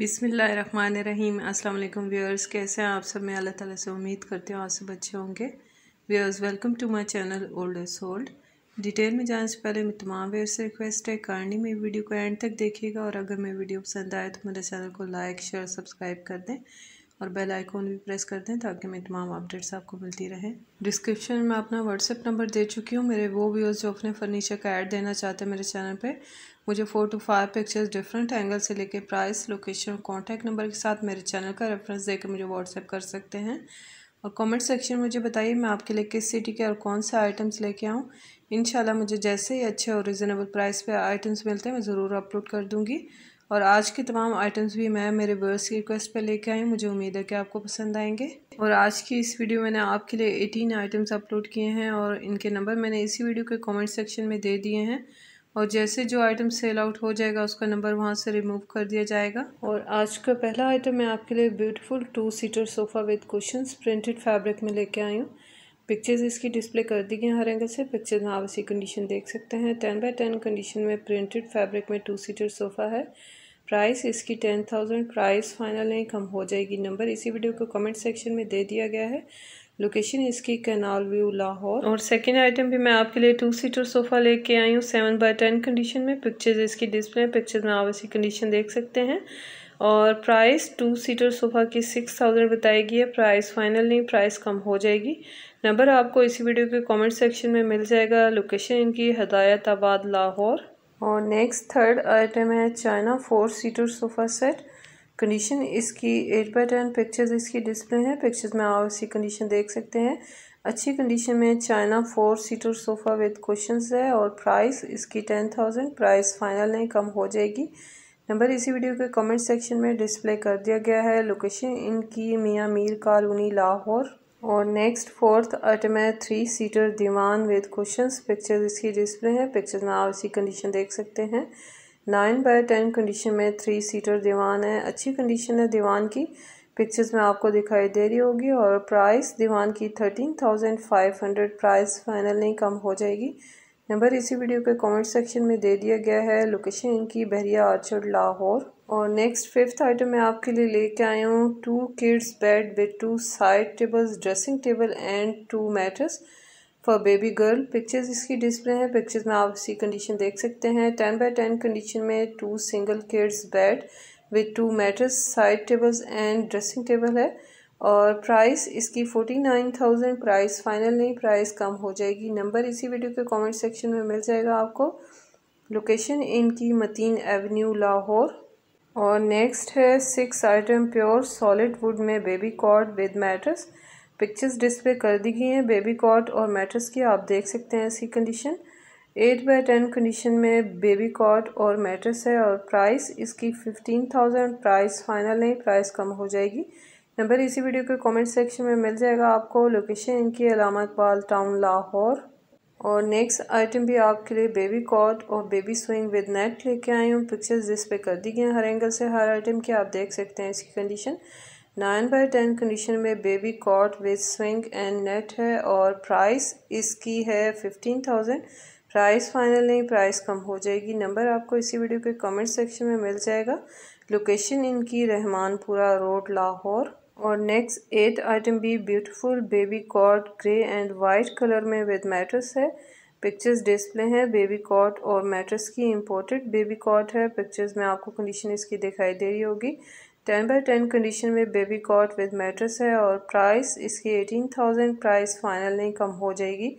बिसमीम अल्लाम व्यूअर्स कैसे हैं आप सब मैं अल्लाह ताला से उम्मीद करती हूँ आप सब अच्छे होंगे viewers welcome to my channel old is old detail में जाने से पहले मैं तमाम व्यवर्स से रिक्वेस्ट है कारणी मेरी वीडियो को एंड तक देखिएगा और अगर मेरी वीडियो पसंद आए तो मेरे चैनल को लाइक शेयर सब्सक्राइब कर दें और बेल आइकॉन भी प्रेस कर दें ताकि मेरी तमाम अपडेट्स आपको मिलती रहें डिस्क्रिप्शन में अपना व्हाट्सएप नंबर दे चुकी हूँ मेरे वो व्यूज़ जो अपने फर्नीचर का ऐड देना चाहते हैं मेरे चैनल पे मुझे four two five pictures different angle से लेके प्राइस लोकेशन और कॉन्टैक्ट नंबर के साथ मेरे चैनल का रेफरेंस देकर मुझे व्हाट्सएप कर सकते हैं और कॉमेंट सेक्शन में मुझे बताइए मैं आपके लिए किस सिटी के और कौन सा आइटम्स लेके आऊँ इन मुझे जैसे ही अच्छे और रिजनेबल प्राइस पर आइटम्स मिलते हैं मैं ज़रूर अपलोड कर दूँगी और आज के तमाम आइटम्स भी मैं मेरे व्यवर्स की रिक्वेस्ट पर लेके आई मुझे उम्मीद है कि आपको पसंद आएंगे और आज की इस वीडियो मैंने आपके लिए 18 आइटम्स अपलोड किए हैं और इनके नंबर मैंने इसी वीडियो के कमेंट सेक्शन में दे दिए हैं और जैसे जो आइटम सेल आउट हो जाएगा उसका नंबर वहाँ से रिमूव कर दिया जाएगा और आज का पहला आइटम मैं आपके लिए beautiful two seater sofa with cushion printed fabric में लेके आई हूँ पिक्चर्स इसकी डिस्प्ले कर दी गई हर एंगल से पिक्चर्स में आप इसी कंडीशन देख सकते हैं टेन बाई टेन कंडीशन में प्रिंटेड फैब्रिक में टू सीटर सोफ़ा है प्राइस इसकी टेन थाउजेंड प्राइस फाइनल नहीं कम हो जाएगी नंबर इसी वीडियो को कमेंट सेक्शन में दे दिया गया है लोकेशन इसकी कैनाल व्यू लाहौर और सेकेंड आइटम भी मैं आपके लिए टू सीटर सोफ़ा लेके आई हूँ सेवन बाय टेन कंडीशन में पिक्चर्स इसकी डिस्प्ले पिक्चर्स में आप इसी कंडीशन देख सकते हैं और प्राइस टू सीटर सोफ़ा की सिक्स थाउजेंड बताई गई है प्राइस फाइनल नहीं प्राइस कम हो जाएगी नंबर आपको इसी वीडियो के कमेंट सेक्शन में मिल जाएगा लोकेशन इनकी हदायत आबाद लाहौर और नेक्स्ट थर्ड आइटम है China four seater sofa set condition इसकी एट बाई टेन पिक्चर्स इसकी डिस्प्ले है पिक्चर्स में आप इसकी कंडीशन देख सकते हैं अच्छी कंडीशन में China four seater sofa with cushion है और प्राइस इसकी टेन थाउजेंड प्राइस फाइनल नहीं कम हो जाएगी नंबर इसी वीडियो के कमेंट सेक्शन में डिस्प्ले कर दिया गया है लोकेशन इनकी मियाँ मीर कॉलोनी लाहौर और नेक्स्ट फोर्थ आइटम है थ्री सीटर दीवान विद क्वेश्चन पिक्चर इसकी डिस्प्ले है पिक्चर्स में आप इसी कंडीशन देख सकते हैं नाइन बाय टेन कंडीशन में थ्री सीटर दीवान है अच्छी कंडीशन है दीवान की पिक्चर्स में आपको दिखाई दे रही होगी और प्राइस दीवान की thirteen thousand five hundred price final नहीं कम हो जाएगी नंबर इसी वीडियो के कमेंट सेक्शन में दे दिया गया है लोकेशन इनकी बहरिया आर्चर लाहौर और नेक्स्ट फिफ्थ आइटम मैं आपके लिए लेके आया हूँ two kids bed with two side tables dressing table and two mattress for baby girl pictures इसकी डिस्प्ले है पिक्चर्स में आप इसी कंडीशन देख सकते हैं टेन बाई टेन कंडीशन में two single kids bed with two mattress side tables and dressing table है और प्राइस इसकी forty nine thousand price final नहीं प्राइस कम हो जाएगी नंबर इसी वीडियो के कमेंट सेक्शन में मिल जाएगा आपको लोकेशन इनकी मतीन एवेन्यू लाहौर और नेक्स्ट है six item pure solid wood में baby cot with mattress pictures display कर दी गई हैं बेबी कॉट और मैट्रस की आप देख सकते हैं ऐसी condition eight by ten condition में बेबी कॉट और मैट्रस है और प्राइस इसकी फिफ्टीन थाउजेंड प्राइस फाइनल नहीं प्राइस कम हो जाएगी नंबर इसी वीडियो के कमेंट सेक्शन में मिल जाएगा आपको लोकेशन इनकी अलामत बाल टाउन लाहौर और नेक्स्ट आइटम भी आपके लिए बेबी कॉट और बेबी स्विंग विद नेट लेके आई हूँ पिक्चर्स पे कर दी गई हर एंगल से हर आइटम की आप देख सकते हैं इसकी condition nine by ten condition में baby cot with swing and net है और प्राइस इसकी है फिफ्टीन थाउजेंड प्राइस फाइनल नहीं प्राइस कम हो जाएगी नंबर आपको इसी वीडियो के कमेंट सेक्शन में मिल जाएगा लोकेशन इनकी रहमानपुरा रोड लाहौर और नेक्स्ट एट आइटम बी beautiful baby cot grey and white colour में विद मैट्रस है पिक्चर्स डिस्प्ले हैं बेबी कॉट और मैट्रस की इम्पोर्टेड बेबी कॉट है पिक्चर्स में आपको कंडीशन इसकी दिखाई दे रही होगी टेन बाई टेन कंडीशन में बेबी कॉट विद मैट्रस है और प्राइस इसकी एटीन थाउजेंड प्राइस फाइनल नहीं कम हो जाएगी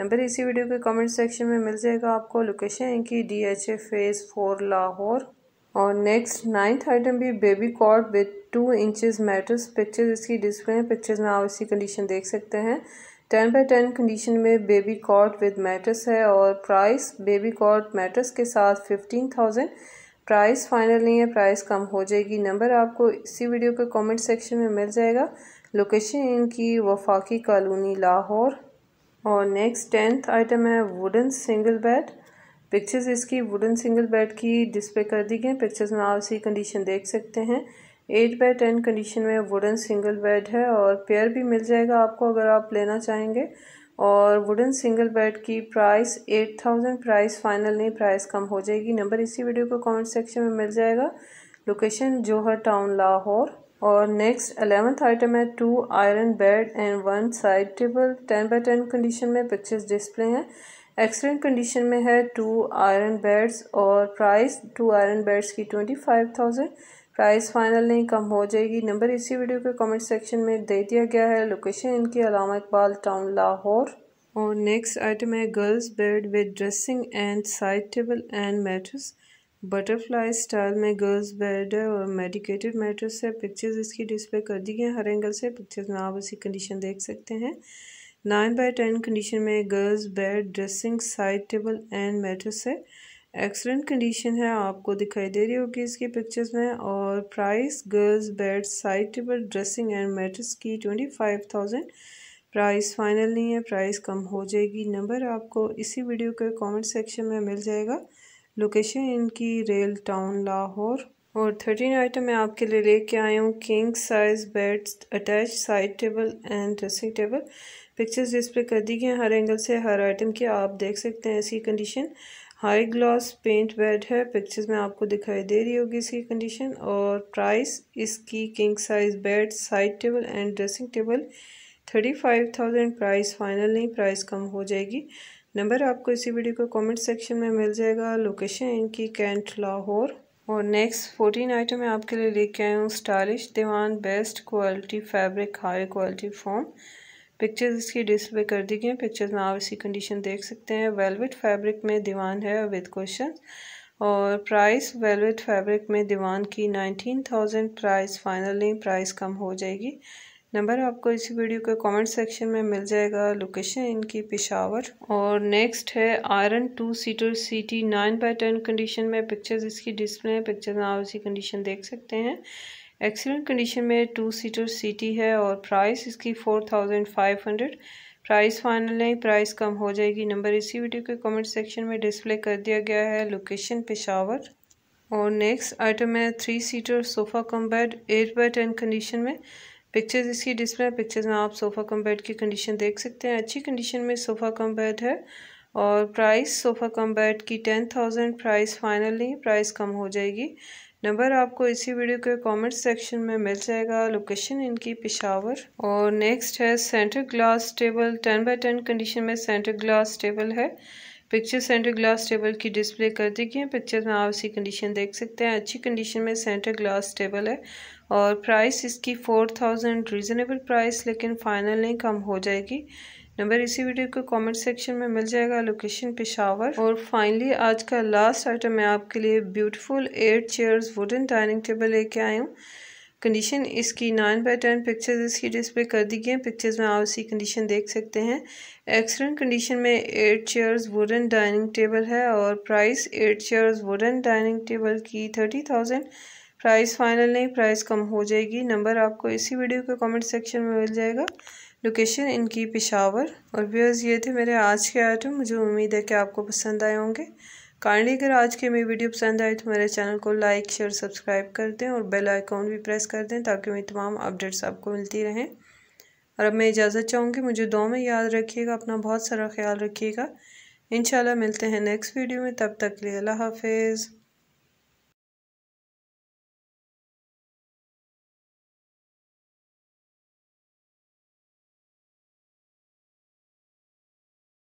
नंबर इसी वीडियो के कमेंट सेक्शन में मिल जाएगा आपको लोकेशन इनकी D H A phase four Lahore और नेक्स्ट नाइन्थ आइटम भी baby cot with two inches mattress pictures इसकी डिस्प्ले है पिक्चर्स में आप इसकी कंडीशन देख सकते हैं टेन बाई टेन कंडीशन में बेबी कॉर्ड विद मैटर्स है और प्राइस बेबी कॉर्ड मैटर्स के साथ फिफ्टीन थाउजेंड प्राइस फाइनल नहीं है प्राइस कम हो जाएगी नंबर आपको इसी वीडियो के कमेंट सेक्शन में मिल जाएगा लोकेशन इनकी वफाकी कॉलोनी लाहौर और नेक्स्ट टेंथ आइटम है वुडन सिंगल बेड पिक्चर्स इसकी वुडन सिंगल बेड की डिस्प्ले कर दी गई पिक्चर्स में आप इसकी कंडीशन देख सकते हैं एट बाई टेन कंडीशन में वुडन सिंगल बेड है और पेयर भी मिल जाएगा आपको अगर आप लेना चाहेंगे और वुडन सिंगल बेड की price eight thousand price final नहीं प्राइस कम हो जाएगी नंबर इसी वीडियो को कमेंट सेक्शन में मिल जाएगा लोकेशन जोहर टाउन लाहौर और नेक्स्ट अलेवंथ आइटम है two iron bed and one side table ten by ten condition में पिक्चर्स डिस्प्ले हैं एक्सलेंट कंडीशन में है टू आयरन बेड्स और प्राइस टू आयरन बेड्स की twenty five thousand price final नहीं कम हो जाएगी नंबर इसी वीडियो के कमेंट सेक्शन में दे दिया गया है लोकेशन इनकी अलामा इकबाल टाउन लाहौर और नेक्स्ट आइटम है girls bed with dressing and side table and mattress butterfly style में गर्ल्स बेड है और मेडिकेटेड मैट्रेस है पिक्चर्स इसकी डिस्प्ले कर दी गई हर एंगल से पिक्चर्स में आप उसी कंडीशन देख सकते हैं नाइन बाई टेन कंडीशन में girls bed dressing side table and mattress है एक्सलेंट कंडीशन है आपको दिखाई दे रही होगी इसकी पिक्चर्स में और price girls bed side table dressing and mattress की twenty five thousand price final नहीं है प्राइस कम हो जाएगी नंबर आपको इसी वीडियो के कमेंट सेक्शन में मिल जाएगा लोकेशन इनकी रेल टाउन लाहौर और थर्टीन आइटम मैं आपके लिए लेके आया हूँ king size bed attach side table and dressing table pictures display कर दी गई हर एंगल से हर आइटम की आप देख सकते हैं इसकी condition high glass paint bed है पिक्चर्स में आपको दिखाई दे रही होगी इसकी कंडीशन और प्राइस इसकी king size bed side table and dressing table thirty five thousand price final नहीं प्राइस कम हो जाएगी नंबर आपको इसी वीडियो को कमेंट सेक्शन में मिल जाएगा लोकेशन इनकी कैंट लाहौर और नेक्स्ट फोर्टीन आइटम मैं आपके लिए लेके आया हूँ स्टाइलिश दीवान best quality fabric high quality foam pictures इसकी डिस्प्ले कर दी गई हैं पिक्चर्स में आप इसकी कंडीशन देख सकते हैं वेलवेट फैब्रिक में दीवान है विद क्वेश्चन और प्राइस वेलवेट फैब्रिक में दीवान की nineteen thousand price finally price कम हो जाएगी नंबर आपको इस वीडियो के कमेंट सेक्शन में मिल जाएगा लोकेशन इनकी पिशावर और नेक्स्ट है iron two seater settee nine by ten condition में पिक्चर्स इसकी डिस्प्ले है पिक्चर्स आप इसी कंडीशन देख सकते हैं एक्सीलेंट कंडीशन में टू सीटर सिटी है और प्राइस इसकी four thousand five hundred price final है प्राइस कम हो जाएगी नंबर इसी वीडियो के कमेंट सेक्शन में डिस्प्ले कर दिया गया है लोकेशन पेशावर और नेक्स्ट आइटम है three seater sofa cum bed eight by ten condition में पिक्चर्स इसकी डिस्प्ले पिक्चर्स में आप सोफ़ा कम बेड की कंडीशन देख सकते हैं अच्छी कंडीशन में सोफ़ा कम बेड है और प्राइस सोफ़ा कम बेड की टेन थाउजेंड प्राइस फाइनल नहीं प्राइस कम हो जाएगी नंबर आपको इसी वीडियो के कमेंट सेक्शन में मिल जाएगा लोकेशन इनकी पिशावर और नेक्स्ट है centre glass table ten by ten condition में सेंटर ग्लास टेबल है पिक्चर सेंटर ग्लास टेबल की डिस्प्ले कर दी गई है पिक्चर में आप इसी कंडीशन देख सकते हैं अच्छी कंडीशन में सेंटर ग्लास टेबल है और प्राइस इसकी फोर थाउजेंड रीज़नेबल प्राइस लेकिन फ़ाइनल नहीं कम हो जाएगी नंबर इसी वीडियो को कमेंट सेक्शन में मिल जाएगा लोकेशन पेशावर और फाइनली आज का लास्ट आइटम मैं आपके लिए beautiful eight chairs wooden dining table लेके आई हूँ कंडीशन इसकी नाइन बाई टेन पिक्चर्स इसकी डिस्प्ले कर दी गई हैं पिक्चर्स में आप इसी कंडीशन देख सकते हैं एक्सलेंट कंडीशन में eight chairs wooden dining table है और price eight chairs wooden dining table की थर्टी थाउजेंड प्राइस फाइनल नहीं प्राइस कम हो जाएगी नंबर आपको इसी वीडियो के कमेंट सेक्शन में मिल जाएगा लोकेशन इनकी पिशावर और व्यूअर्स ये थे मेरे आज के आइटम मुझे उम्मीद है कि आपको पसंद आए होंगे काइंडली अगर आज की मेरी वीडियो पसंद आए तो मेरे चैनल को लाइक शेयर सब्सक्राइब कर दें और बेल आइकॉन भी प्रेस कर दें ताकि मेरी तमाम अपडेट्स आपको मिलती रहें और अब मैं इजाज़त चाहूँगी मुझे दो में याद रखिएगा अपना बहुत सारा ख्याल रखिएगा इन मिलते हैं नेक्स्ट वीडियो में तब तक लिए अल्लाह हाफिज़